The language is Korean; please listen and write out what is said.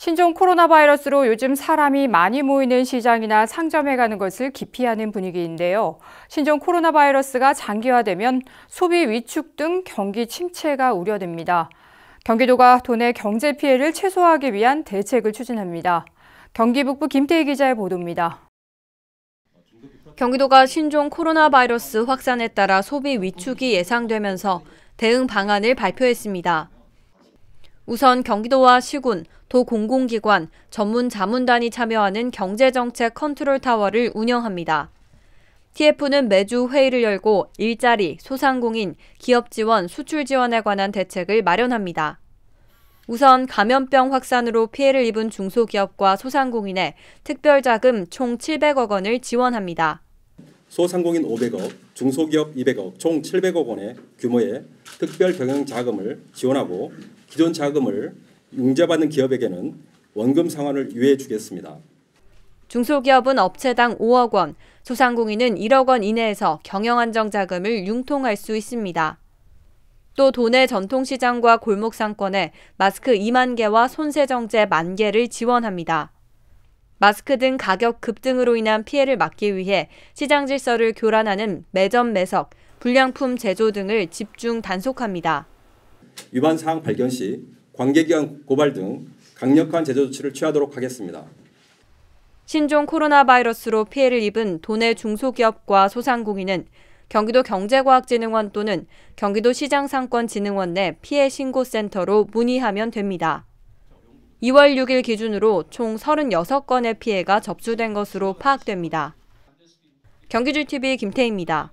신종 코로나 바이러스로 요즘 사람이 많이 모이는 시장이나 상점에 가는 것을 기피하는 분위기인데요. 신종 코로나 바이러스가 장기화되면 소비 위축 등 경기 침체가 우려됩니다. 경기도가 돈의 경제 피해를 최소화하기 위한 대책을 추진합니다. 경기북부 김태희 기자의 보도입니다. 경기도가 신종 코로나 바이러스 확산에 따라 소비 위축이 예상되면서 대응 방안을 발표했습니다. 우선 경기도와 시군, 도 공공기관, 전문 자문단이 참여하는 경제정책 컨트롤타워를 운영합니다. TF는 매주 회의를 열고 일자리, 소상공인, 기업 지원, 수출 지원에 관한 대책을 마련합니다. 우선 감염병 확산으로 피해를 입은 중소기업과 소상공인에 특별자금 총 700억 원을 지원합니다. 소상공인 500억, 중소기업 200억, 총 700억 원의 규모의 특별 경영 자금을 지원하고 기존 자금을 융자받는 기업에게는 원금 상환을 유예해 주겠습니다. 중소기업은 업체당 5억 원, 소상공인은 1억 원 이내에서 경영안정 자금을 융통할 수 있습니다. 또 도내 전통시장과 골목상권에 마스크 2만 개와 손세정제 만 개를 지원합니다. 마스크 등 가격 급등으로 인한 피해를 막기 위해 시장 질서를 교란하는 매점 매석, 불량품 제조 등을 집중 단속합니다. 위반 사항 발견 시 관계기관 고발 등 강력한 제재 조치를 취하도록 하겠습니다. 신종 코로나 바이러스로 피해를 입은 도내 중소기업과 소상공인은 경기도 경제과학진흥원 또는 경기도 시장상권진흥원 내 피해 신고센터로 문의하면 됩니다. 2월 6일 기준으로 총 36건의 피해가 접수된 것으로 파악됩니다. 경기주TV 김태입니다.